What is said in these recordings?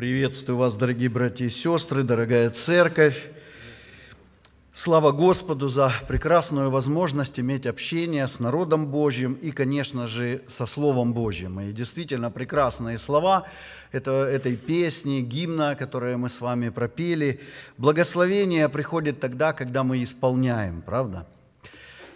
Приветствую вас, дорогие братья и сестры, дорогая церковь. Слава Господу за прекрасную возможность иметь общение с народом Божьим и, конечно же, со Словом Божьим. И действительно прекрасные слова это, этой песни, гимна, которую мы с вами пропели. Благословение приходит тогда, когда мы исполняем, правда?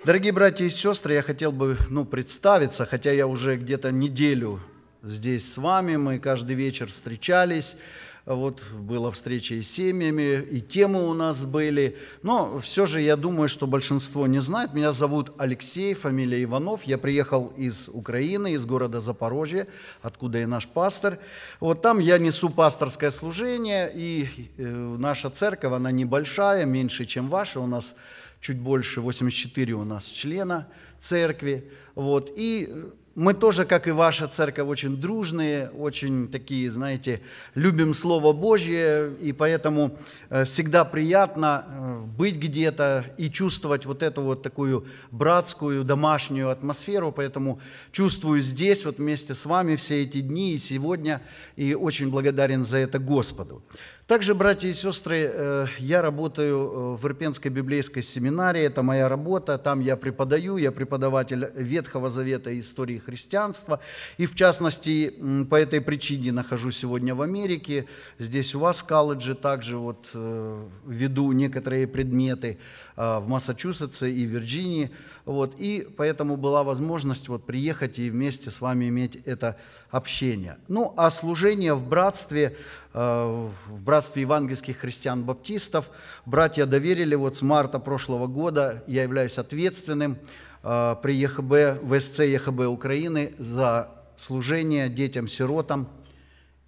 Дорогие братья и сестры, я хотел бы ну, представиться, хотя я уже где-то неделю здесь с вами, мы каждый вечер встречались, вот была встреча и с семьями, и темы у нас были. Но все же я думаю, что большинство не знает. Меня зовут Алексей, фамилия Иванов. Я приехал из Украины, из города Запорожье, откуда и наш пастор. Вот там я несу пасторское служение, и э, наша церковь, она небольшая, меньше, чем ваша. У нас чуть больше, 84 у нас члена церкви. Вот. И мы тоже, как и ваша церковь, очень дружные, очень такие, знаете, любим Слово Божье, и поэтому э, всегда приятно э, быть где-то и чувствовать вот эту вот такую братскую, домашнюю атмосферу, поэтому чувствую здесь вот вместе с вами все эти дни и сегодня, и очень благодарен за это Господу. Также, братья и сестры, э, я работаю э, в Ирпенской библейской семинарии, это моя работа, там я преподаю, я преподаватель Ветхого Завета и истории христианства, и в частности по этой причине нахожусь сегодня в Америке, здесь у вас в колледже также вот э, веду некоторые предметы, Э, в Массачусетсе и Вирджинии. Вот, и поэтому была возможность вот приехать и вместе с вами иметь это общение. Ну, а служение в братстве, э, в братстве евангельских христиан-баптистов, братья доверили вот с марта прошлого года, я являюсь ответственным э, при ЕХБ, в ЕХБ Украины за служение детям-сиротам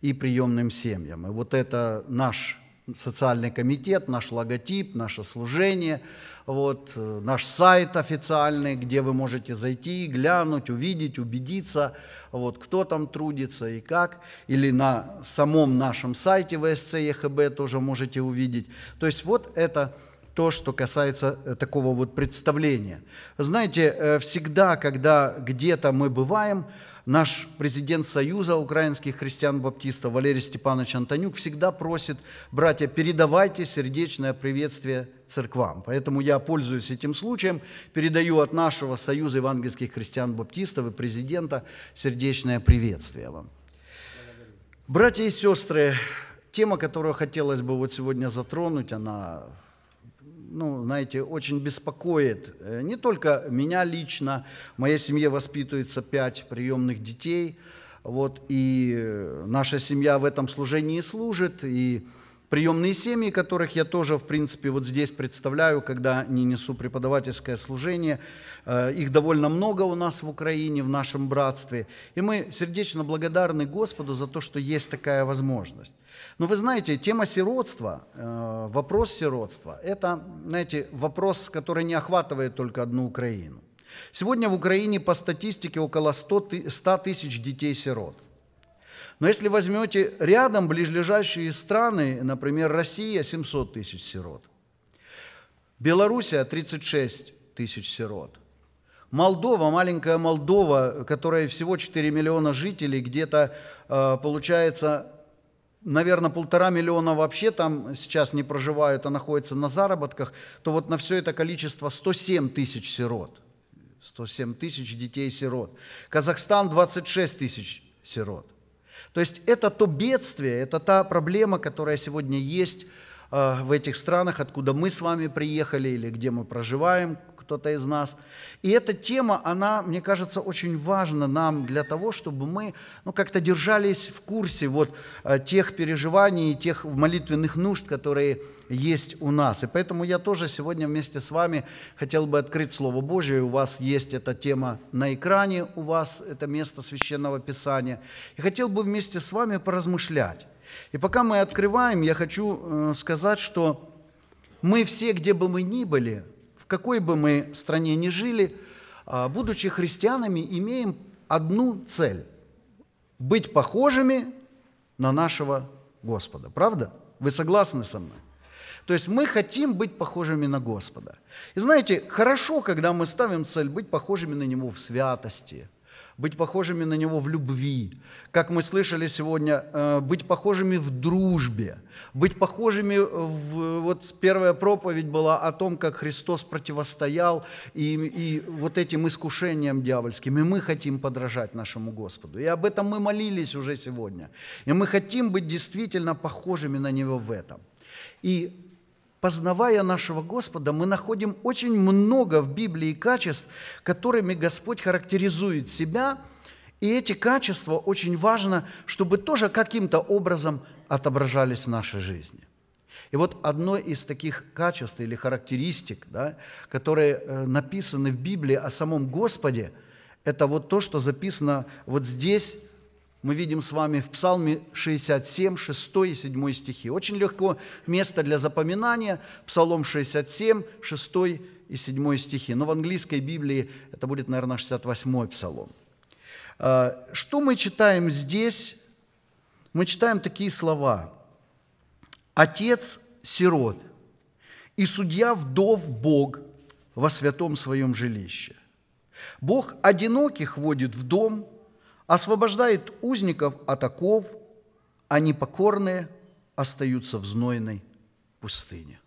и приемным семьям. И вот это наш социальный комитет, наш логотип, наше служение, вот, э, наш сайт официальный, где вы можете зайти, глянуть, увидеть, убедиться, вот, кто там трудится и как. Или на самом нашем сайте ВСЦ ЕХБ тоже можете увидеть. То есть вот это то, что касается э, такого вот представления. Знаете, э, всегда, когда где-то мы бываем, Наш президент Союза украинских христиан-баптистов Валерий Степанович Антонюк всегда просит, братья, передавайте сердечное приветствие церквам. Поэтому я пользуюсь этим случаем, передаю от нашего Союза евангельских христиан-баптистов и президента сердечное приветствие вам. Братья и сестры, тема, которую хотелось бы вот сегодня затронуть, она ну, знаете, очень беспокоит э, не только меня лично, в моей семье воспитывается пять приемных детей, вот, и наша семья в этом служении служит, и служит, приемные семьи, которых я тоже, в принципе, вот здесь представляю, когда не несу преподавательское служение. Э, их довольно много у нас в Украине, в нашем братстве. И мы сердечно благодарны Господу за то, что есть такая возможность. Но вы знаете, тема сиротства, э, вопрос сиротства, это, знаете, вопрос, который не охватывает только одну Украину. Сегодня в Украине по статистике около 100 тысяч детей-сирот. Но если возьмете рядом ближлежащие страны, например, Россия – 700 тысяч сирот, Белоруссия – 36 тысяч сирот, Молдова, маленькая Молдова, которая всего 4 миллиона жителей, где-то э, получается наверное, полтора миллиона вообще там сейчас не проживают, а находятся на заработках, то вот на все это количество 107 тысяч сирот. 107 тысяч детей-сирот. Казахстан 26 тысяч сирот. То есть это то бедствие, это та проблема, которая сегодня есть э, в этих странах, откуда мы с вами приехали или где мы проживаем, кто-то из нас. И эта тема, она, мне кажется, очень важна нам для того, чтобы мы ну, как-то держались в курсе вот э, тех переживаний, тех молитвенных нужд, которые есть у нас. И поэтому я тоже сегодня вместе с вами хотел бы открыть Слово Божие. У вас есть эта тема на экране, у вас это место Священного Писания. И хотел бы вместе с вами поразмышлять. И пока мы открываем, я хочу э, сказать, что мы все, где бы мы ни были, какой бы мы стране ни жили, а, будучи христианами, имеем одну цель – быть похожими на нашего Господа. Правда? Вы согласны со мной? То есть мы хотим быть похожими на Господа. И знаете, хорошо, когда мы ставим цель быть похожими на Него в святости, быть похожими на Него в любви, как мы слышали сегодня, э, быть похожими в дружбе, быть похожими в... Вот первая проповедь была о том, как Христос противостоял и, и вот этим искушениям дьявольским, и мы хотим подражать нашему Господу. И об этом мы молились уже сегодня. И мы хотим быть действительно похожими на Него в этом. И познавая нашего Господа, мы находим очень много в Библии качеств, которыми Господь характеризует себя, и эти качества очень важно, чтобы тоже каким-то образом отображались в нашей жизни. И вот одно из таких качеств или характеристик, да, которые э, написаны в Библии о самом Господе, это вот то, что записано вот здесь, мы видим с вами в Псалме 67, 6 и 7 стихи. Очень легко место для запоминания. Псалом 67, 6 и 7 стихи. Но в английской Библии это будет, наверное, 68 псалом. А, что мы читаем здесь? Мы читаем такие слова. «Отец сирот и судья вдов Бог во святом своем жилище. Бог одиноких водит в дом, освобождает узников от оков, а непокорные остаются в знойной пустыне.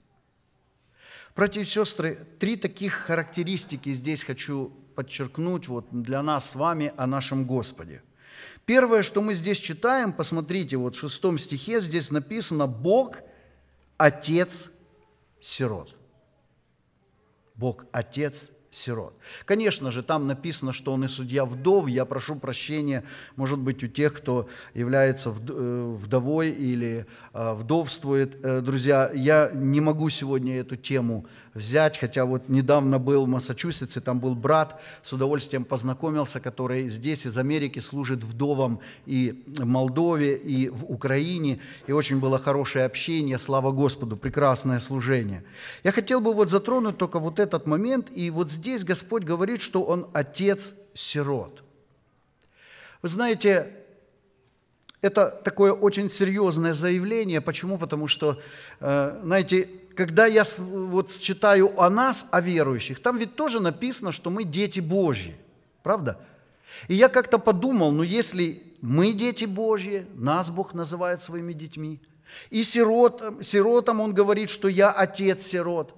Братья и сестры, три таких характеристики здесь хочу подчеркнуть вот для нас с вами о нашем Господе. Первое, что мы здесь читаем, посмотрите, вот в шестом стихе здесь написано «Бог – Отец сирот». Бог – Отец сирот. Конечно же, там написано, что он и судья вдов. Я прошу прощения, может быть, у тех, кто является э, вдовой или э, вдовствует. Э, друзья, я не могу сегодня эту тему взять. Хотя вот недавно был в Массачусетсе, там был брат, с удовольствием познакомился, который здесь из Америки служит вдовам и в Молдове, и в Украине. И очень было хорошее общение, слава Господу, прекрасное служение. Я хотел бы вот затронуть только вот этот момент. И вот здесь Господь говорит, что Он отец сирот. Вы знаете, это такое очень серьезное заявление. Почему? Потому что, э, знаете, когда я вот читаю о нас, о верующих, там ведь тоже написано, что мы дети Божьи, правда? И я как-то подумал, ну если мы дети Божьи, нас Бог называет своими детьми, и сиротам, сиротам Он говорит, что я отец сирот,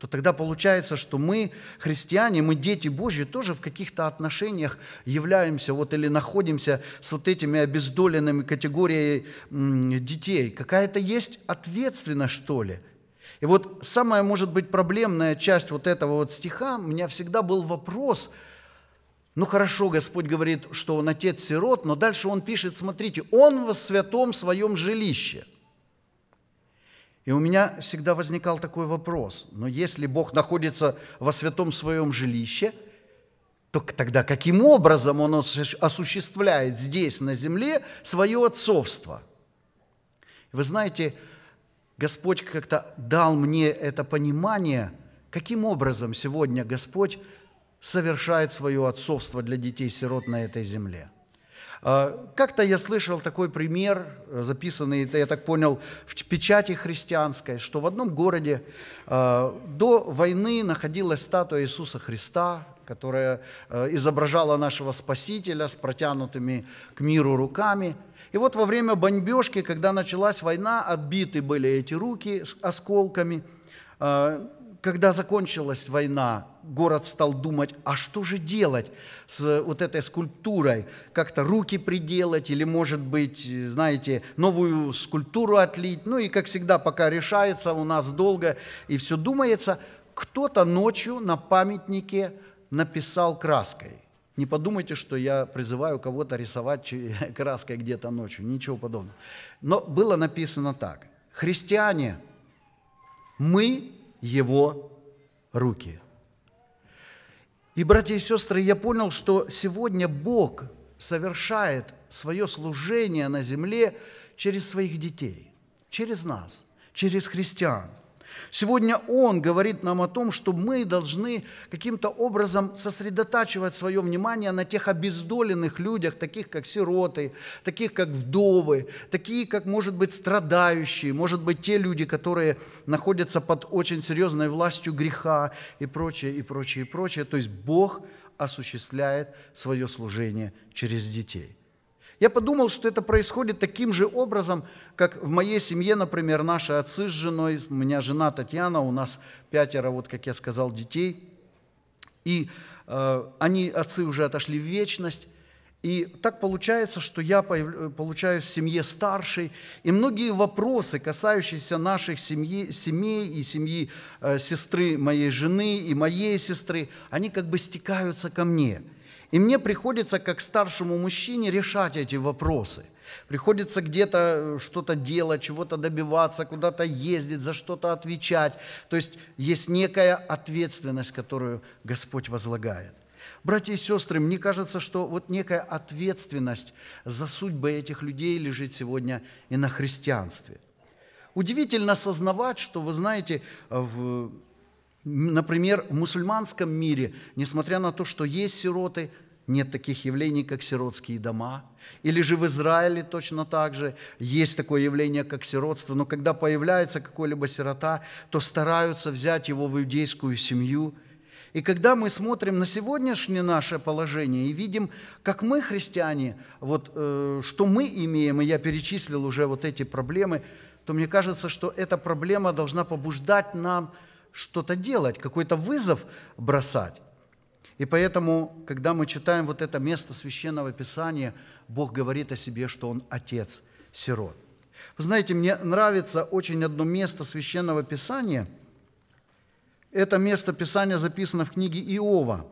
то тогда получается, что мы, христиане, мы дети Божьи, тоже в каких-то отношениях являемся вот или находимся с вот этими обездоленными категориями детей. Какая-то есть ответственность, что ли – и вот самая, может быть, проблемная часть вот этого вот стиха, у меня всегда был вопрос, ну хорошо, Господь говорит, что он отец сирот, но дальше он пишет, смотрите, он во святом своем жилище. И у меня всегда возникал такой вопрос, но если Бог находится во святом своем жилище, то тогда каким образом он осуществляет здесь, на земле, свое отцовство? Вы знаете, Господь как-то дал мне это понимание, каким образом сегодня Господь совершает свое отцовство для детей-сирот на этой земле. А, как-то я слышал такой пример, записанный, я так понял, в печати христианской, что в одном городе а, до войны находилась статуя Иисуса Христа, которая э, изображала нашего Спасителя с протянутыми к миру руками. И вот во время бомбежки, когда началась война, отбиты были эти руки с осколками. Э, когда закончилась война, город стал думать, а что же делать с э, вот этой скульптурой? Как-то руки приделать или, может быть, знаете, новую скульптуру отлить? Ну и, как всегда, пока решается у нас долго и все думается, кто-то ночью на памятнике написал краской. Не подумайте, что я призываю кого-то рисовать краской где-то ночью, ничего подобного. Но было написано так. Христиане, мы его руки. И, братья и сестры, я понял, что сегодня Бог совершает свое служение на земле через своих детей, через нас, через христиан – Сегодня Он говорит нам о том, что мы должны каким-то образом сосредотачивать свое внимание на тех обездоленных людях, таких как сироты, таких как вдовы, такие как, может быть, страдающие, может быть, те люди, которые находятся под очень серьезной властью греха и прочее, и прочее, и прочее. То есть Бог осуществляет свое служение через детей. Я подумал, что это происходит таким же образом, как в моей семье, например, наши отцы с женой, у меня жена Татьяна, у нас пятеро, вот как я сказал, детей. И э, они, отцы, уже отошли в вечность. И так получается, что я э, получаюсь в семье старшей, и многие вопросы, касающиеся наших семьи, семей и семьи э, сестры моей жены и моей сестры, они как бы стекаются ко мне – и мне приходится, как старшему мужчине, решать эти вопросы. Приходится где-то э, что-то делать, чего-то добиваться, куда-то ездить, за что-то отвечать. То есть есть некая ответственность, которую Господь возлагает. Братья и сестры, мне кажется, что вот некая ответственность за судьбы этих людей лежит сегодня и на христианстве. Удивительно осознавать, что, вы знаете, в Например, в мусульманском мире, несмотря на то, что есть сироты, нет таких явлений, как сиротские дома. Или же в Израиле точно так же есть такое явление, как сиротство. Но когда появляется какой-либо сирота, то стараются взять его в иудейскую семью. И когда мы смотрим на сегодняшнее наше положение и видим, как мы, христиане, вот, э, что мы имеем, и я перечислил уже вот эти проблемы, то мне кажется, что эта проблема должна побуждать нам что-то делать, какой-то вызов бросать. И поэтому, когда мы читаем вот это место Священного Писания, Бог говорит о себе, что Он отец сирот. Вы знаете, мне нравится очень одно место Священного Писания. Это место Писания записано в книге Иова.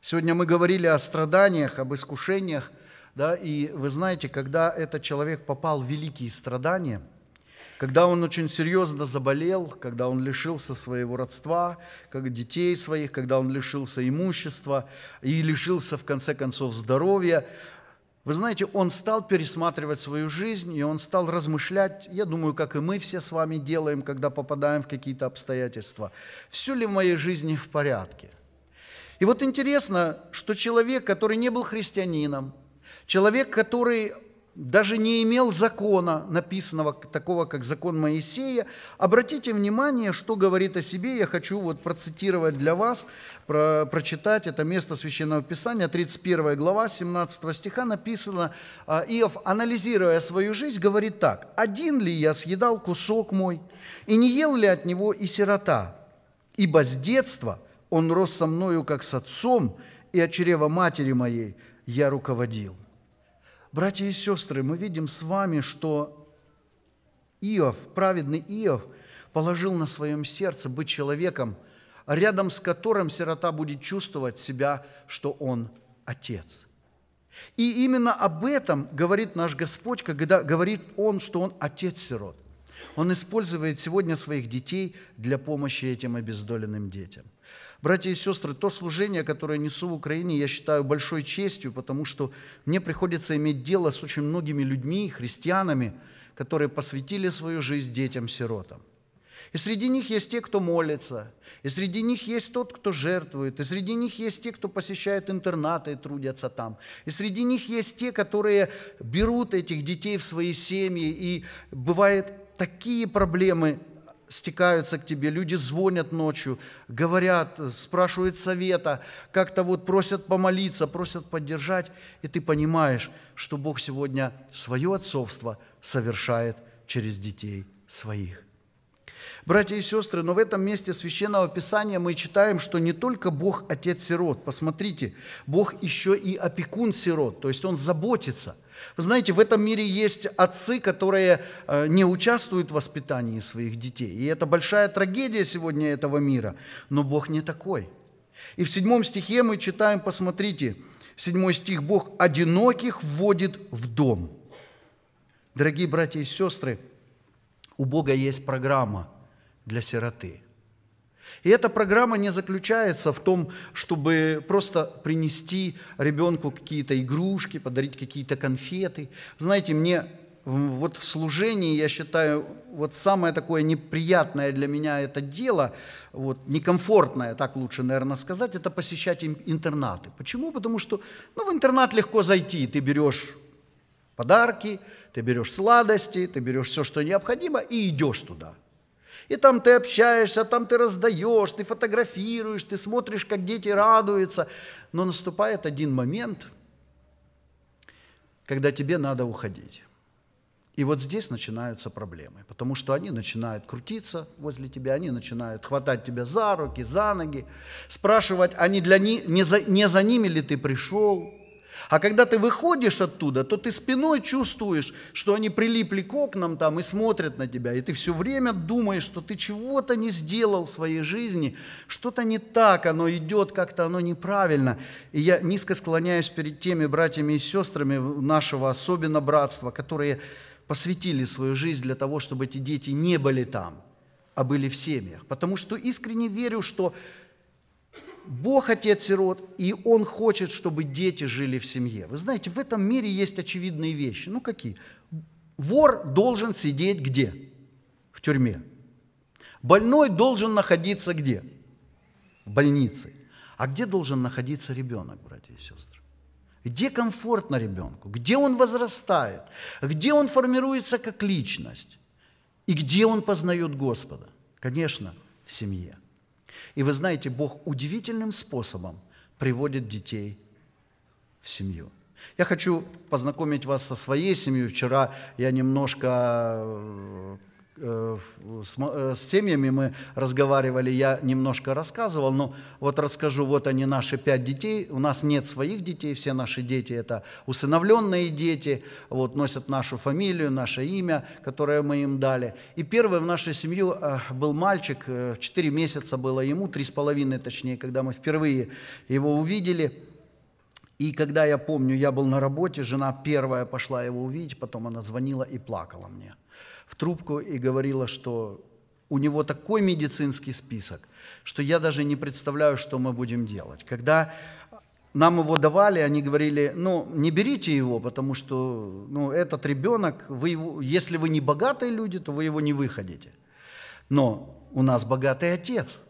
Сегодня мы говорили о страданиях, об искушениях. Да, и вы знаете, когда этот человек попал в великие страдания – когда он очень серьезно заболел, когда он лишился своего родства, как детей своих, когда он лишился имущества и лишился, в конце концов, здоровья, вы знаете, он стал пересматривать свою жизнь, и он стал размышлять, я думаю, как и мы все с вами делаем, когда попадаем в какие-то обстоятельства, все ли в моей жизни в порядке. И вот интересно, что человек, который не был христианином, человек, который даже не имел закона, написанного такого, как закон Моисея. Обратите внимание, что говорит о себе. Я хочу вот процитировать для вас, про, прочитать это место Священного Писания, 31 глава, 17 стиха написано. А, Иов, анализируя свою жизнь, говорит так. «Один ли я съедал кусок мой, и не ел ли от него и сирота? Ибо с детства он рос со мною, как с отцом, и от чрева матери моей я руководил» братья и сестры, мы видим с вами, что Иов, праведный Иов, положил на своем сердце быть человеком, рядом с которым сирота будет чувствовать себя, что он отец. И именно об этом говорит наш Господь, когда говорит Он, что Он отец сирот. Он использует сегодня своих детей для помощи этим обездоленным детям. Братья и сестры, то служение, которое несу в Украине, я считаю большой честью, потому что мне приходится иметь дело с очень многими людьми, христианами, которые посвятили свою жизнь детям-сиротам. И среди них есть те, кто молится, и среди них есть тот, кто жертвует, и среди них есть те, кто посещает интернаты и трудятся там, и среди них есть те, которые берут этих детей в свои семьи, и бывает такие проблемы стекаются к тебе, люди звонят ночью, говорят, спрашивают совета, как-то вот просят помолиться, просят поддержать, и ты понимаешь, что Бог сегодня свое отцовство совершает через детей своих. Братья и сестры, но в этом месте Священного Писания мы читаем, что не только Бог – отец сирот. Посмотрите, Бог еще и опекун сирот, то есть Он заботится – вы знаете, в этом мире есть отцы, которые э, не участвуют в воспитании своих детей. И это большая трагедия сегодня этого мира. Но Бог не такой. И в седьмом стихе мы читаем, посмотрите, седьмой стих, Бог одиноких вводит в дом. Дорогие братья и сестры, у Бога есть программа для сироты – и эта программа не заключается в том, чтобы просто принести ребенку какие-то игрушки, подарить какие-то конфеты. Знаете, мне вот в служении, я считаю, вот самое такое неприятное для меня это дело, вот некомфортное, так лучше, наверное, сказать, это посещать интернаты. Почему? Потому что ну, в интернат легко зайти, ты берешь подарки, ты берешь сладости, ты берешь все, что необходимо, и идешь туда – и там ты общаешься, там ты раздаешь, ты фотографируешь, ты смотришь, как дети радуются. Но наступает один момент, когда тебе надо уходить. И вот здесь начинаются проблемы, потому что они начинают крутиться возле тебя, они начинают хватать тебя за руки, за ноги, спрашивать, а не, для ни, не, за, не за ними ли ты пришел, а когда ты выходишь оттуда, то ты спиной чувствуешь, что они прилипли к окнам там и смотрят на тебя. И ты все время думаешь, что ты чего-то не сделал в своей жизни, что-то не так, оно идет как-то, оно неправильно. И я низко склоняюсь перед теми братьями и сестрами нашего, особенно братства, которые посвятили свою жизнь для того, чтобы эти дети не были там, а были в семьях. Потому что искренне верю, что Бог отец род, и Он хочет, чтобы дети жили в семье. Вы знаете, в этом мире есть очевидные вещи. Ну какие? Вор должен сидеть где? В тюрьме. Больной должен находиться где? В больнице. А где должен находиться ребенок, братья и сестры? Где комфортно ребенку? Где он возрастает? Где он формируется как личность? И где он познает Господа? Конечно, в семье. И вы знаете, Бог удивительным способом приводит детей в семью. Я хочу познакомить вас со своей семьей. Вчера я немножко э, Э, э, с семьями мы разговаривали, я немножко рассказывал, но вот расскажу, вот они наши пять детей, у нас нет своих детей, все наши дети это усыновленные дети, вот носят нашу фамилию, наше имя, которое мы им дали. И первый в нашей семье э, был мальчик, 4 месяца было ему, 3,5 точнее, когда мы впервые его увидели – и когда я помню, я был на работе, жена первая пошла его увидеть, потом она звонила и плакала мне – в трубку и говорила, что у него такой медицинский список, что я даже не представляю, что мы будем делать. Когда нам его давали, они говорили, ну, не берите его, потому что ну, этот ребенок, вы его, если вы не богатые люди, то вы его не выходите. Но у нас богатый отец,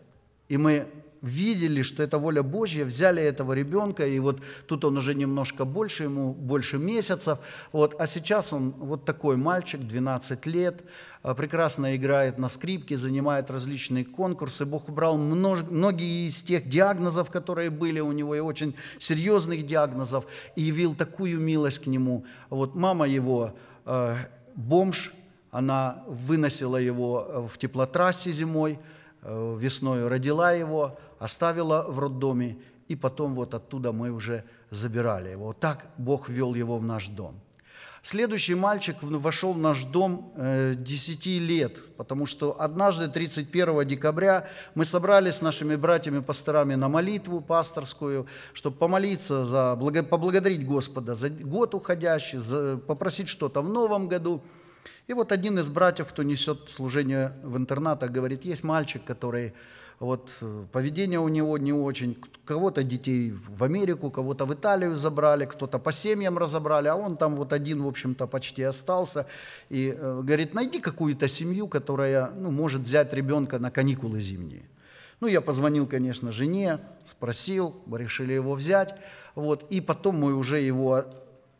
и мы видели, что это воля Божья, взяли этого ребенка, и вот тут он уже немножко больше, ему больше месяцев, вот, а сейчас он вот такой мальчик, 12 лет, а, прекрасно играет на скрипке, занимает различные конкурсы. Бог убрал множ... многие из тех диагнозов, которые были у него, и очень серьезных диагнозов, и явил такую милость к нему. Вот мама его, э, бомж, она выносила его а, в теплотрассе зимой, весной родила его, оставила в роддоме, и потом вот оттуда мы уже забирали его. Вот так Бог вел его в наш дом. Следующий мальчик вошел в наш дом 10 э, лет, потому что однажды, 31 декабря, мы собрались с нашими братьями-пасторами на молитву пасторскую, чтобы помолиться, за, поблагодарить Господа за год уходящий, за, попросить что-то в новом году. И вот один из братьев, кто несет служение в интернатах, говорит, есть мальчик, который вот э, поведение у него не очень. Кого-то детей в Америку, кого-то в Италию забрали, кто-то по семьям разобрали, а он там вот один, в общем-то, почти остался. И э, говорит, найди какую-то семью, которая ну, может взять ребенка на каникулы зимние. Ну, я позвонил, конечно, жене, спросил, решили его взять. Вот, и потом мы уже его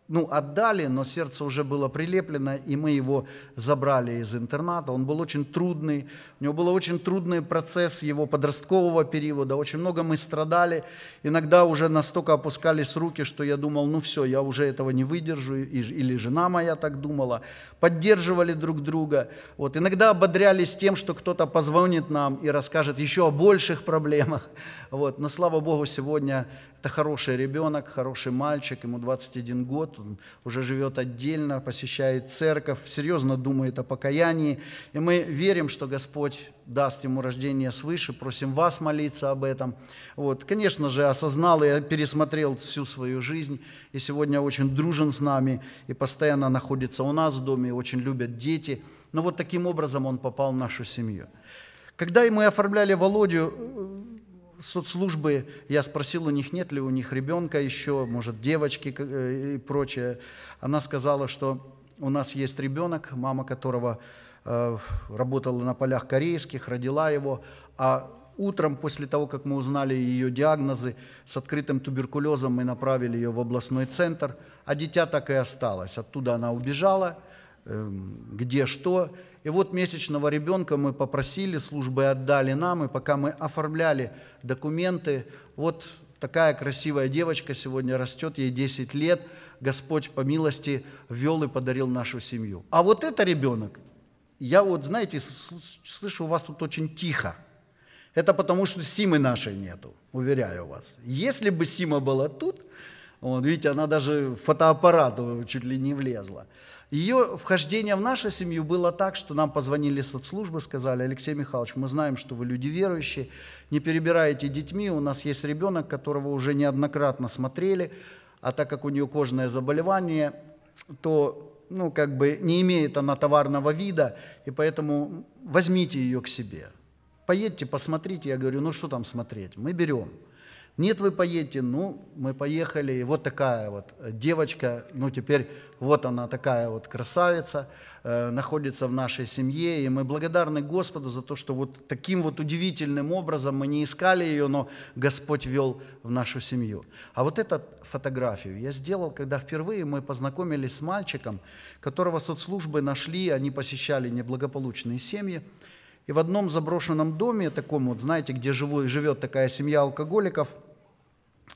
ну, отдали, но сердце уже было прилеплено, и мы его забрали из интерната. Он был очень трудный, у него был очень трудный процесс его подросткового периода, очень много мы страдали, иногда уже настолько опускались руки, что я думал, ну все, я уже этого не выдержу, или жена моя так думала. Поддерживали друг друга, вот. иногда ободрялись тем, что кто-то позвонит нам и расскажет еще о больших проблемах. Вот. Но слава Богу, сегодня это хороший ребенок, хороший мальчик, ему 21 год, он уже живет отдельно, посещает церковь, серьезно думает о покаянии. И мы верим, что Господь даст ему рождение свыше, просим вас молиться об этом. Вот. Конечно же, осознал и пересмотрел всю свою жизнь, и сегодня очень дружен с нами, и постоянно находится у нас в доме, и очень любят дети. Но вот таким образом он попал в нашу семью. Когда мы оформляли Володю, соцслужбы, я спросил у них, нет ли у них ребенка еще, может, девочки э, и прочее. Она сказала, что у нас есть ребенок, мама которого э, работала на полях корейских, родила его, а утром после того, как мы узнали ее диагнозы с открытым туберкулезом, мы направили ее в областной центр, а дитя так и осталось. Оттуда она убежала – Эм, где что. И вот месячного ребенка мы попросили, службы отдали нам, и пока мы оформляли документы, вот такая красивая девочка сегодня растет, ей 10 лет, Господь по милости ввел и подарил нашу семью. А вот это ребенок, я вот, знаете, слышу, у вас тут очень тихо. Это потому, что Симы нашей нету, уверяю вас. Если бы Сима была тут, вот, видите, она даже в фотоаппарат э, чуть ли не влезла. Ее вхождение в нашу семью было так, что нам позвонили соцслужбы, сказали, Алексей Михайлович, мы знаем, что вы люди верующие, не перебираете детьми, у нас есть ребенок, которого уже неоднократно смотрели, а так как у нее кожное заболевание, то ну, как бы не имеет она товарного вида, и поэтому возьмите ее к себе. Поедьте, посмотрите. Я говорю, ну что там смотреть? Мы берем. Нет, вы поедете, ну, мы поехали, и вот такая вот э, девочка, ну, теперь вот она такая вот красавица, э, находится в нашей семье, и мы благодарны Господу за то, что вот таким вот удивительным образом мы не искали ее, но Господь вел в нашу семью. А вот эту фотографию я сделал, когда впервые мы познакомились с мальчиком, которого соцслужбы нашли, они посещали неблагополучные семьи, и в одном заброшенном доме, таком вот, знаете, где живой, живет такая семья алкоголиков –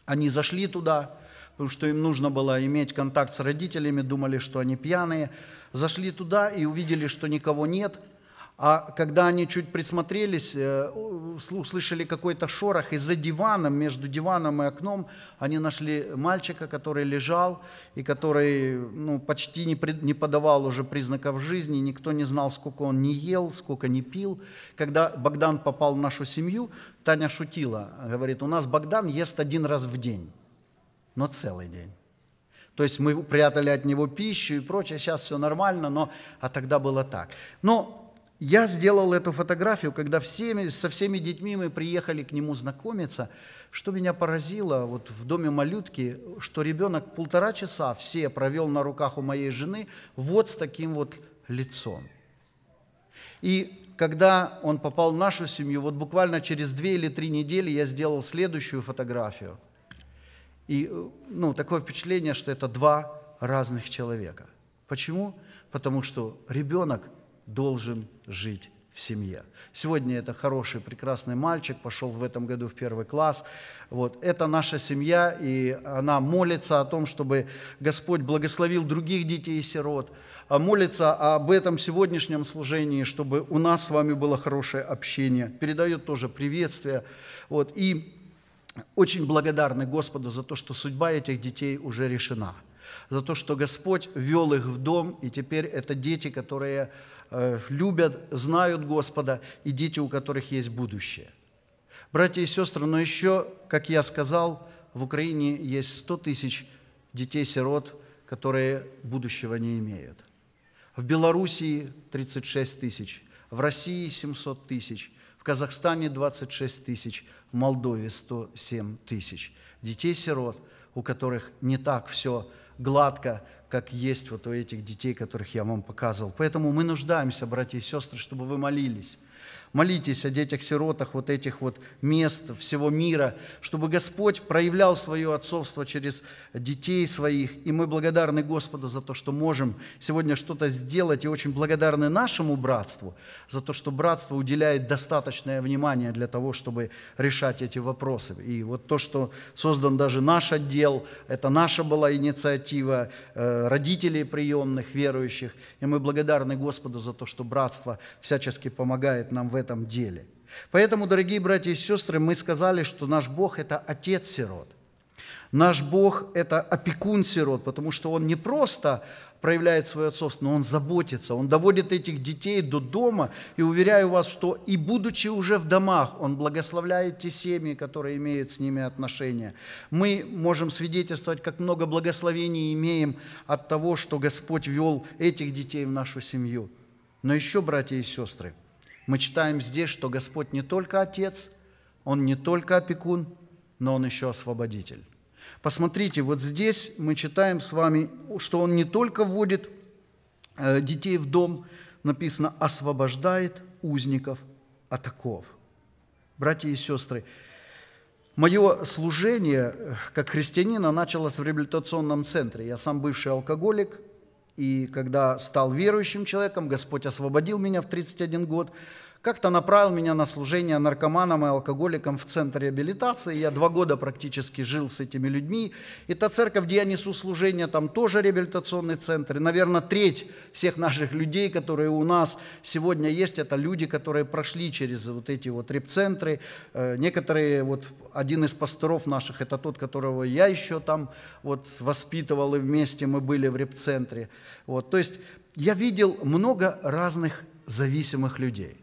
они зашли туда, потому что им нужно было иметь контакт с родителями, думали, что они пьяные. Зашли туда и увидели, что никого нет – а когда они чуть присмотрелись, э, услышали какой-то шорох, и за диваном, между диваном и окном, они нашли мальчика, который лежал, и который ну, почти не, при, не подавал уже признаков жизни, никто не знал, сколько он не ел, сколько не пил. Когда Богдан попал в нашу семью, Таня шутила, говорит, у нас Богдан ест один раз в день, но целый день. То есть мы прятали от него пищу и прочее, сейчас все нормально, но а тогда было так. Но я сделал эту фотографию, когда всеми, со всеми детьми мы приехали к нему знакомиться. Что меня поразило вот в доме малютки, что ребенок полтора часа все провел на руках у моей жены вот с таким вот лицом. И когда он попал в нашу семью, вот буквально через две или три недели я сделал следующую фотографию. И э, ну, такое впечатление, что это два разных человека. Почему? Потому что ребенок – должен жить в семье. Сегодня это хороший, прекрасный мальчик, пошел в этом году в первый класс. Вот. Это наша семья, и она молится о том, чтобы Господь благословил других детей и сирот, а молится об этом сегодняшнем служении, чтобы у нас с вами было хорошее общение, передает тоже приветствие. Вот. И очень благодарны Господу за то, что судьба этих детей уже решена – за то, что Господь вел их в дом, и теперь это дети, которые Э, любят, знают Господа и дети, у которых есть будущее. Братья и сестры, но еще, как я сказал, в Украине есть 100 тысяч детей-сирот, которые будущего не имеют. В Белоруссии 36 тысяч, в России 700 тысяч, в Казахстане 26 тысяч, в Молдове 107 тысяч. Детей-сирот, у которых не так все гладко, как есть вот у этих детей, которых я вам показывал. Поэтому мы нуждаемся, братья и сестры, чтобы вы молились. Молитесь о детях-сиротах вот этих вот мест всего мира, чтобы Господь проявлял свое отцовство через детей своих. И мы благодарны Господу за то, что можем сегодня что-то сделать, и очень благодарны нашему братству за то, что братство уделяет достаточное внимание для того, чтобы решать эти вопросы. И вот то, что создан даже наш отдел, это наша была инициатива э, родителей приемных, верующих. И мы благодарны Господу за то, что братство всячески помогает нам в этом этом деле. Поэтому, дорогие братья и сестры, мы сказали, что наш Бог – это отец сирот. Наш Бог – это опекун сирот, потому что Он не просто проявляет свое отцовство, но Он заботится, Он доводит этих детей до дома, и уверяю вас, что и будучи уже в домах, Он благословляет те семьи, которые имеют с ними отношения. Мы можем свидетельствовать, как много благословений имеем от того, что Господь вел этих детей в нашу семью. Но еще, братья и сестры – мы читаем здесь, что Господь не только Отец, Он не только опекун, но Он еще освободитель. Посмотрите, вот здесь мы читаем с вами, что Он не только вводит э, детей в дом, написано, освобождает узников атаков. Братья и сестры, Мое служение э, как христианина началось в реабилитационном центре. Я сам бывший алкоголик, и когда стал верующим человеком, Господь освободил меня в 31 год, как-то направил меня на служение наркоманам и алкоголикам в центр реабилитации. Я два года практически жил с этими людьми. И та церковь, где я несу служение, там тоже реабилитационный центр. И, наверное, треть всех наших людей, которые у нас сегодня есть, это люди, которые прошли через вот эти вот реп-центры. Э, некоторые, вот один из пасторов наших, это тот, которого я еще там вот воспитывал, и вместе мы были в реп-центре. Вот, то есть я видел много разных зависимых людей.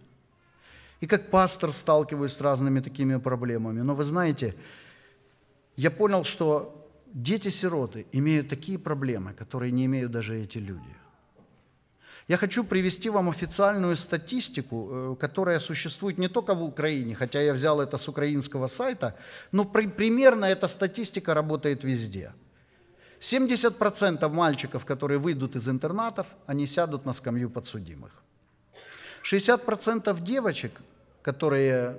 И как пастор сталкиваюсь с разными такими проблемами. Но вы знаете, я понял, что дети-сироты имеют такие проблемы, которые не имеют даже эти люди. Я хочу привести вам официальную статистику, э, которая существует не только в Украине, хотя я взял это с украинского сайта, но при, примерно эта статистика работает везде. 70% мальчиков, которые выйдут из интернатов, они сядут на скамью подсудимых. 60% девочек, которые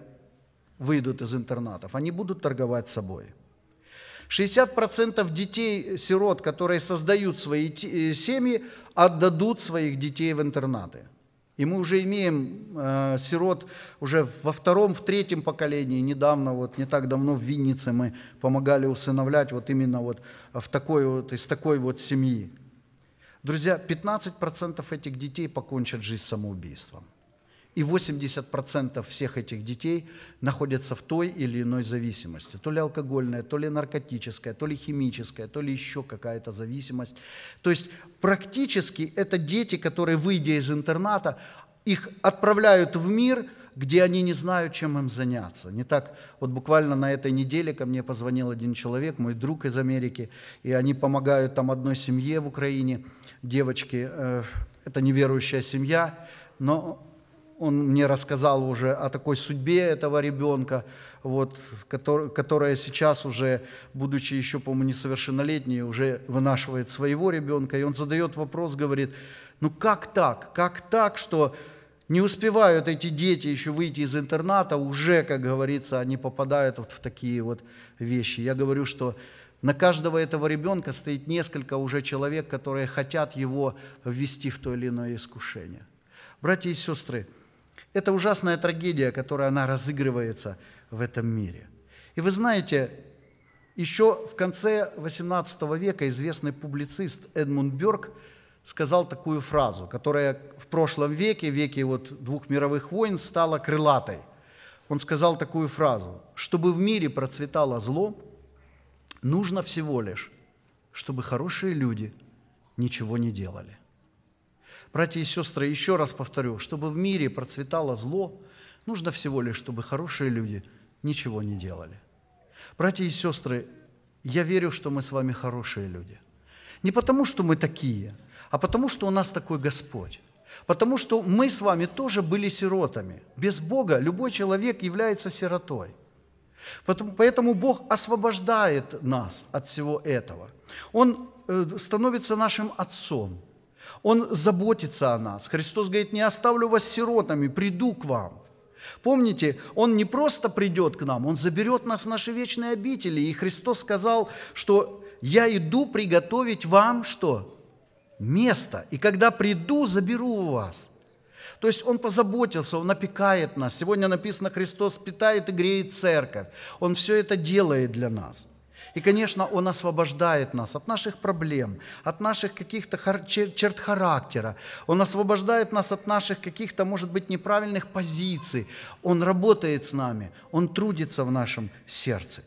выйдут из интернатов, они будут торговать собой. 60% детей, сирот, которые создают свои э, семьи, отдадут своих детей в интернаты. И мы уже имеем э, сирот уже во втором, в третьем поколении. Недавно, вот не так давно в Виннице мы помогали усыновлять вот именно вот в такой вот, из такой вот семьи. Друзья, 15% этих детей покончат жизнь самоубийством. И 80% всех этих детей находятся в той или иной зависимости. То ли алкогольная, то ли наркотическая, то ли химическая, то ли еще какая-то зависимость. То есть практически это дети, которые, выйдя из интерната, их отправляют в мир – где они не знают, чем им заняться. Не так, вот буквально на этой неделе ко мне позвонил один человек, мой друг из Америки, и они помогают там одной семье в Украине, девочки, э, это неверующая семья, но он мне рассказал уже о такой судьбе этого ребенка, вот, который, которая сейчас уже, будучи еще, по-моему, несовершеннолетней, уже вынашивает своего ребенка. И он задает вопрос, говорит, ну как так? Как так, что не успевают эти дети еще выйти из интерната, уже, как говорится, они попадают вот в такие вот вещи. Я говорю, что на каждого этого ребенка стоит несколько уже человек, которые хотят его ввести в то или иное искушение. Братья и сестры, это ужасная трагедия, которая она разыгрывается в этом мире. И вы знаете, еще в конце XVIII века известный публицист Эдмунд Бёрк сказал такую фразу, которая в прошлом веке, веке вот двух мировых войн, стала крылатой. Он сказал такую фразу, чтобы в мире процветало зло, нужно всего лишь, чтобы хорошие люди ничего не делали. Братья и сестры, еще раз повторю, чтобы в мире процветало зло, нужно всего лишь, чтобы хорошие люди ничего не делали. Братья и сестры, я верю, что мы с вами хорошие люди. Не потому, что мы такие, а потому, что у нас такой Господь. Потому что мы с вами тоже были сиротами. Без Бога любой человек является сиротой. Поэтому, Бог освобождает нас от всего этого. Он э, становится нашим отцом – он заботится о нас. Христос говорит, не оставлю вас сиротами, приду к вам. Помните, Он не просто придет к нам, Он заберет нас в наши вечные обители. И Христос сказал, что «Я иду приготовить вам что? Место. И когда приду, заберу вас». То есть Он позаботился, Он опекает нас. Сегодня написано, Христос питает и греет церковь. Он все это делает для нас. И, конечно, Он освобождает нас от наших проблем, от наших каких-то черт характера. Он освобождает нас от наших каких-то, может быть, неправильных позиций. Он работает с нами, Он трудится в нашем сердце.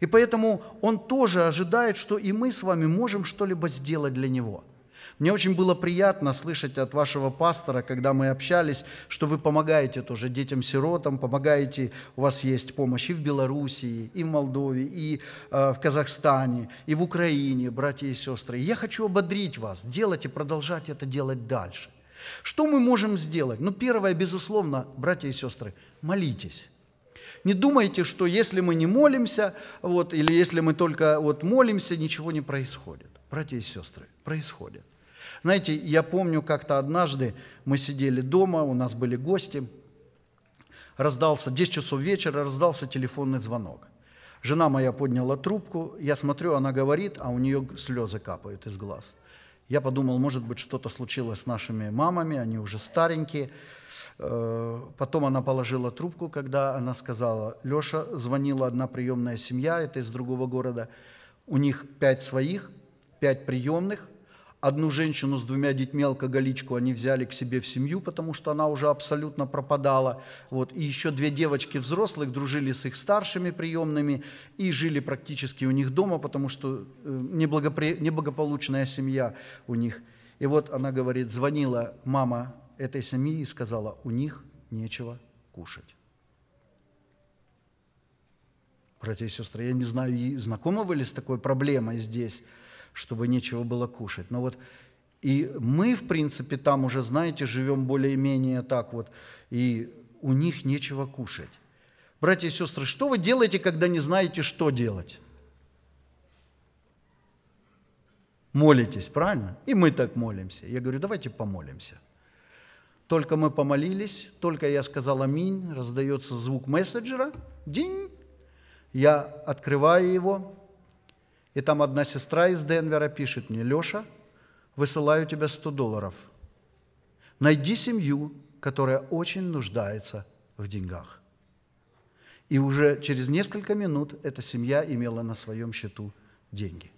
И поэтому Он тоже ожидает, что и мы с вами можем что-либо сделать для Него – мне очень было приятно слышать от вашего пастора, когда мы общались, что вы помогаете тоже детям-сиротам, помогаете, у вас есть помощь и в Белоруссии, и в Молдове, и э, в Казахстане, и в Украине, братья и сестры. Я хочу ободрить вас, делать и продолжать это делать дальше. Что мы можем сделать? Ну, первое, безусловно, братья и сестры, молитесь. Не думайте, что если мы не молимся, вот, или если мы только вот, молимся, ничего не происходит. Братья и сестры, происходит. Знаете, я помню, как-то однажды мы сидели дома, у нас были гости, раздался, 10 часов вечера раздался телефонный звонок. Жена моя подняла трубку, я смотрю, она говорит, а у нее слезы капают из глаз. Я подумал, может быть, что-то случилось с нашими мамами, они уже старенькие. Э, потом она положила трубку, когда она сказала, Леша, звонила одна приемная семья, это из другого города, у них пять своих, пять приемных, Одну женщину с двумя детьми, алкоголичку, они взяли к себе в семью, потому что она уже абсолютно пропадала. Вот. И еще две девочки взрослых дружили с их старшими приемными и жили практически у них дома, потому что э, неблагопри... неблагополучная семья у них. И вот она говорит, звонила мама этой семьи и сказала, у них нечего кушать. Братья и сестры, я не знаю, знакомы вы ли с такой проблемой здесь – чтобы нечего было кушать. Но вот и мы, в принципе, там уже, знаете, живем более-менее так вот, и у них нечего кушать. Братья и сестры, что вы делаете, когда не знаете, что делать? Молитесь, правильно? И мы так молимся. Я говорю, давайте помолимся. Только мы помолились, только я сказал аминь, раздается звук мессенджера, день, я открываю его, и там одна сестра из Денвера пишет мне, Леша, высылаю тебя 100 долларов. Найди семью, которая очень нуждается в деньгах. И уже через несколько минут эта семья имела на своем счету деньги.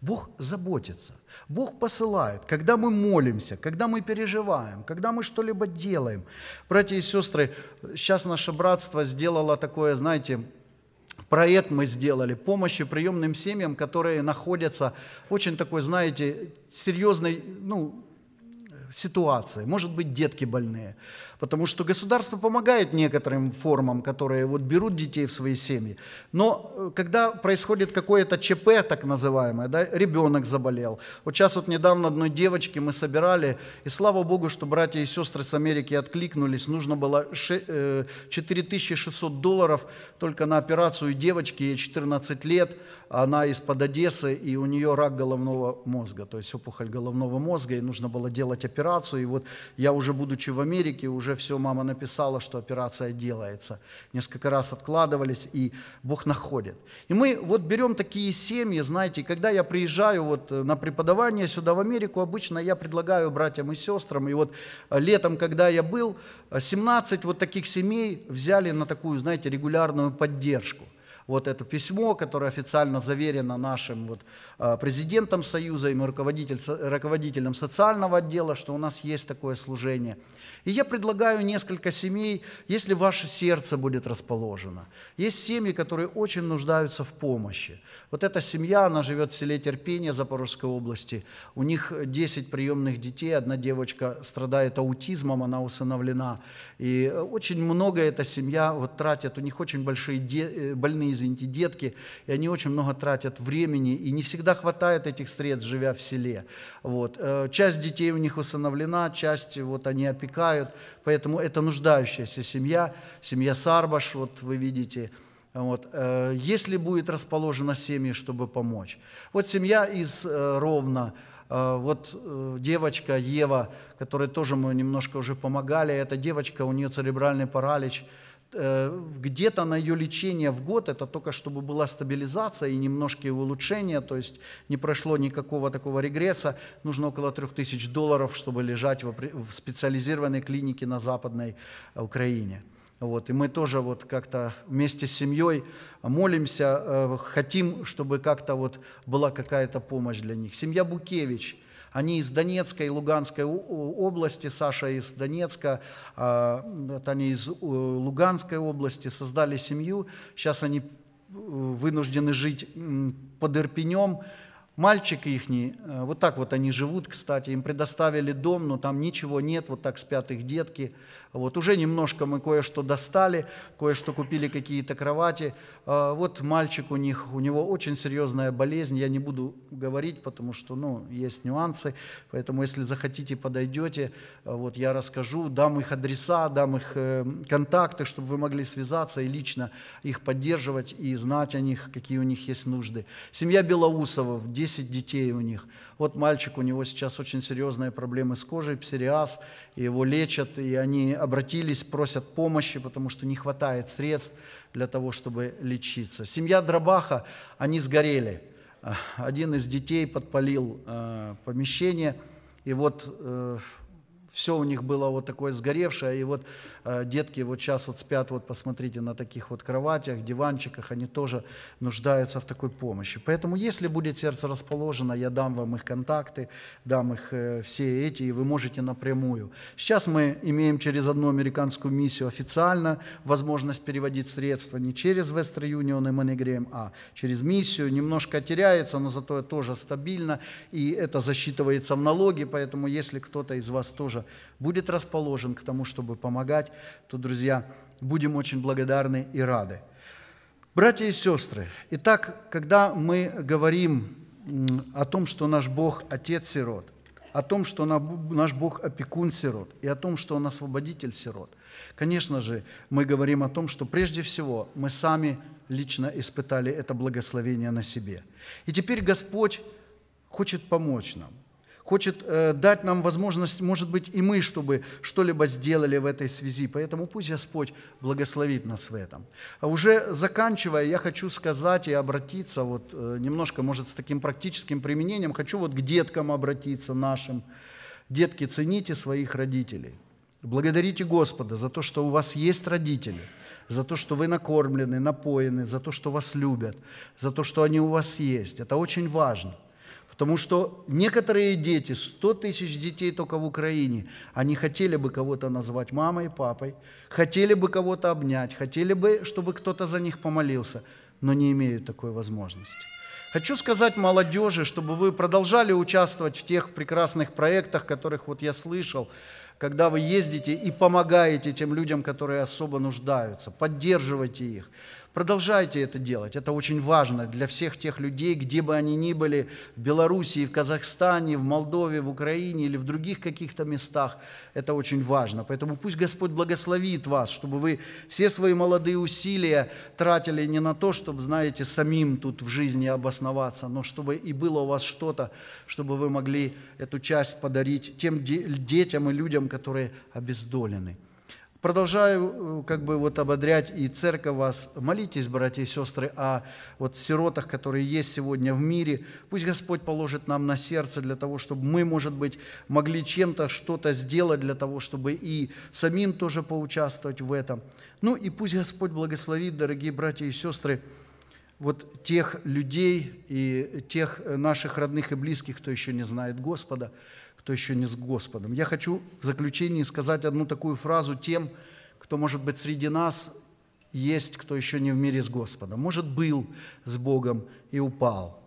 Бог заботится, Бог посылает, когда мы молимся, когда мы переживаем, когда мы что-либо делаем. Братья и сестры, сейчас наше братство сделало такое, знаете, проект мы сделали помощи приемным семьям, которые находятся в очень такой, знаете, серьезной ну, ситуации. Может быть, детки больные. Потому что государство помогает некоторым формам, которые вот берут детей в свои семьи. Но э, когда происходит какое-то ЧП, так называемое, да, ребенок заболел. Вот сейчас вот недавно одной девочке мы собирали, и слава богу, что братья и сестры с Америки откликнулись. Нужно было 4600 э, долларов только на операцию девочки, ей 14 лет, она из-под Одессы, и у нее рак головного мозга, то есть опухоль головного мозга, и нужно было делать операцию. И вот я уже, будучи в Америке, уже уже все, мама написала, что операция делается. Несколько раз откладывались, и Бог находит. И мы вот берем такие семьи, знаете, когда я приезжаю вот э, на преподавание сюда в Америку, обычно я предлагаю братьям и сестрам, и вот э, летом, когда я был, 17 э, вот таких семей взяли на такую, знаете, регулярную поддержку – вот это письмо, которое официально заверено нашим вот а, президентом Союза и руководитель, руководителем социального отдела, что у нас есть такое служение. И я предлагаю несколько семей, если ваше сердце будет расположено. Есть семьи, которые очень нуждаются в помощи. Вот эта семья, она живет в селе Терпения Запорожской области. У них 10 приемных детей, одна девочка страдает аутизмом, она усыновлена. И э, очень много эта семья вот тратит, у них очень большие де... Э, больные извините, детки, и они очень много тратят времени, и не всегда хватает этих средств, живя в селе. Вот. Э, часть детей у них усыновлена, часть вот они опекают, поэтому это нуждающаяся семья, семья Сарбаш, вот вы видите, вот. Э, если будет расположена семья чтобы помочь. Вот семья из э, Ровно, вот девочка Ева, которой тоже мы немножко уже помогали, эта девочка, у нее церебральный паралич – Э, где-то на ее лечение в год, это только чтобы была стабилизация и немножко улучшение, то есть не прошло никакого такого регресса, нужно около 3000 долларов, чтобы лежать в специализированной клинике на Западной э, Украине. Вот, и мы тоже вот как-то вместе с семьей молимся, э, хотим, чтобы как-то вот была какая-то помощь для них. Семья Букевич – они из Донецкой и Луганской области, Саша из Донецка, это а, они из э, Луганской области, создали семью. Сейчас они э, вынуждены жить под Ирпенем, Мальчик их, э, вот так вот они живут, кстати, им предоставили дом, но там ничего нет, вот так спят их детки. Вот уже немножко мы кое-что достали, кое-что купили какие-то кровати. А вот мальчик у них, у него очень серьезная болезнь, я не буду говорить, потому что, ну, есть нюансы, поэтому если захотите, подойдете, а вот я расскажу, дам их адреса, дам их э, контакты, чтобы вы могли связаться и лично их поддерживать, и знать о них, какие у них есть нужды. Семья Белоусова в 10 10 детей у них. Вот мальчик, у него сейчас очень серьезные проблемы с кожей, псориаз, и его лечат, и они обратились, просят помощи, потому что не хватает средств для того, чтобы лечиться. Семья Драбаха, они сгорели. Один из детей подпалил э, помещение, и вот э, все у них было вот такое сгоревшее, и вот э, детки вот сейчас вот спят, вот посмотрите, на таких вот кроватях, диванчиках, они тоже нуждаются в такой помощи. Поэтому, если будет сердце расположено, я дам вам их контакты, дам их э, все эти, и вы можете напрямую. Сейчас мы имеем через одну американскую миссию официально возможность переводить средства не через Western Union и MoneyGram, а через миссию. Немножко теряется, но зато тоже стабильно, и это засчитывается в налоги, поэтому если кто-то из вас тоже тоже будет расположен к тому, чтобы помогать, то, друзья, будем очень благодарны и рады. Братья и сестры, итак, когда мы говорим о том, что наш Бог – Отец сирот, о том, что наш Бог – опекун сирот, и о том, что Он – освободитель сирот, конечно же, мы говорим о том, что прежде всего мы сами лично испытали это благословение на себе. И теперь Господь хочет помочь нам хочет э, дать нам возможность, может быть, и мы, чтобы что-либо сделали в этой связи. Поэтому пусть Господь благословит нас в этом. А уже заканчивая, я хочу сказать и обратиться, вот э, немножко, может, с таким практическим применением, хочу вот к деткам обратиться нашим. Детки, цените своих родителей. Благодарите Господа за то, что у вас есть родители – за то, что вы накормлены, напоены, за то, что вас любят, за то, что они у вас есть. Это очень важно – Потому что некоторые дети, 100 тысяч детей только в Украине, они хотели бы кого-то назвать мамой, папой, хотели бы кого-то обнять, хотели бы, чтобы кто-то за них помолился, но не имеют такой возможности. Хочу сказать молодежи, чтобы вы продолжали участвовать в тех прекрасных проектах, которых вот я слышал, когда вы ездите и помогаете тем людям, которые особо нуждаются, поддерживайте их. Продолжайте это делать. Это очень важно для всех тех людей, где бы они ни были, в Белоруссии, в Казахстане, в Молдове, в Украине или в других каких-то местах. Это очень важно. Поэтому пусть Господь благословит вас, чтобы вы все свои молодые усилия тратили не на то, чтобы, знаете, самим тут в жизни обосноваться, но чтобы и было у вас что-то, чтобы вы могли эту часть подарить тем детям и людям, которые обездолены. Продолжаю э, как бы вот ободрять и церковь вас. Молитесь, братья и сестры, о вот сиротах, которые есть сегодня в мире. Пусть Господь положит нам на сердце для того, чтобы мы, может быть, могли чем-то, что-то сделать для того, чтобы и самим тоже поучаствовать в этом. Ну и пусть Господь благословит, дорогие братья и сестры, вот тех людей и тех э, наших родных и близких, кто еще не знает Господа – кто еще не с Господом. Я хочу в заключении сказать одну такую фразу тем, кто, может быть, среди нас есть, кто еще не в мире с Господом. Может, был с Богом и упал,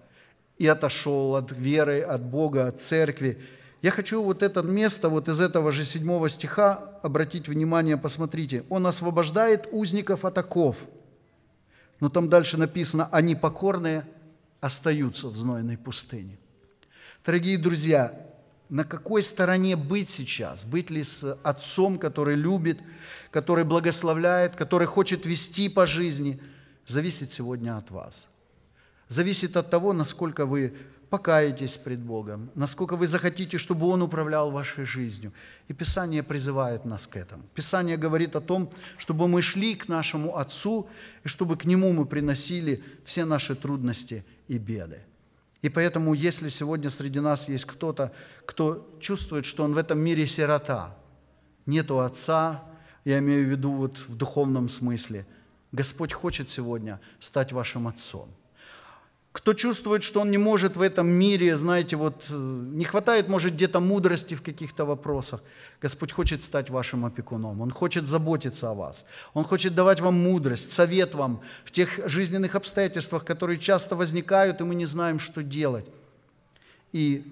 и отошел от веры, от Бога, от церкви. Я хочу вот это место, вот из этого же седьмого стиха обратить внимание, посмотрите. Он освобождает узников от оков. Но там дальше написано, они покорные остаются в знойной пустыне. Дорогие друзья, на какой стороне быть сейчас, быть ли с отцом, который любит, который благословляет, который хочет вести по жизни, зависит сегодня от вас. Зависит от того, насколько вы покаетесь пред Богом, насколько вы захотите, чтобы Он управлял вашей жизнью. И Писание призывает нас к этому. Писание говорит о том, чтобы мы шли к нашему Отцу, и чтобы к Нему мы приносили все наши трудности и беды. И поэтому, если сегодня среди нас есть кто-то, кто чувствует, что он в этом мире сирота, нету отца, я имею в виду вот в духовном смысле, Господь хочет сегодня стать вашим отцом – кто чувствует, что он не может в этом мире, знаете, вот э, не хватает, может, где-то мудрости в каких-то вопросах, Господь хочет стать вашим опекуном, Он хочет заботиться о вас, Он хочет давать вам мудрость, совет вам в тех жизненных обстоятельствах, которые часто возникают, и мы не знаем, что делать. И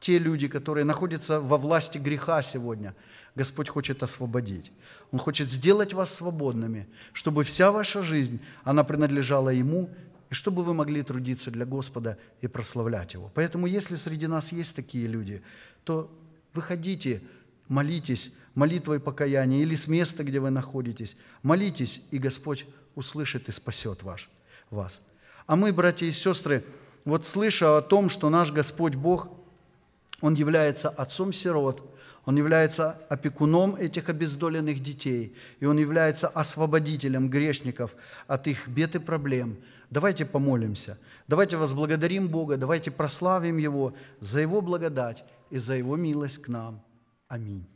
те люди, которые находятся во власти греха сегодня, Господь хочет освободить. Он хочет сделать вас свободными, чтобы вся ваша жизнь, она принадлежала Ему и чтобы вы могли трудиться для Господа и прославлять Его. Поэтому, если среди нас есть такие люди, то выходите, молитесь молитвой покаяния или с места, где вы находитесь. Молитесь, и Господь услышит и спасет ваш, вас. А мы, братья и сестры, вот слыша о том, что наш Господь Бог, Он является Отцом сирот, он является опекуном этих обездоленных детей, и Он является освободителем грешников от их бед и проблем. Давайте помолимся, давайте возблагодарим Бога, давайте прославим Его за Его благодать и за Его милость к нам. Аминь.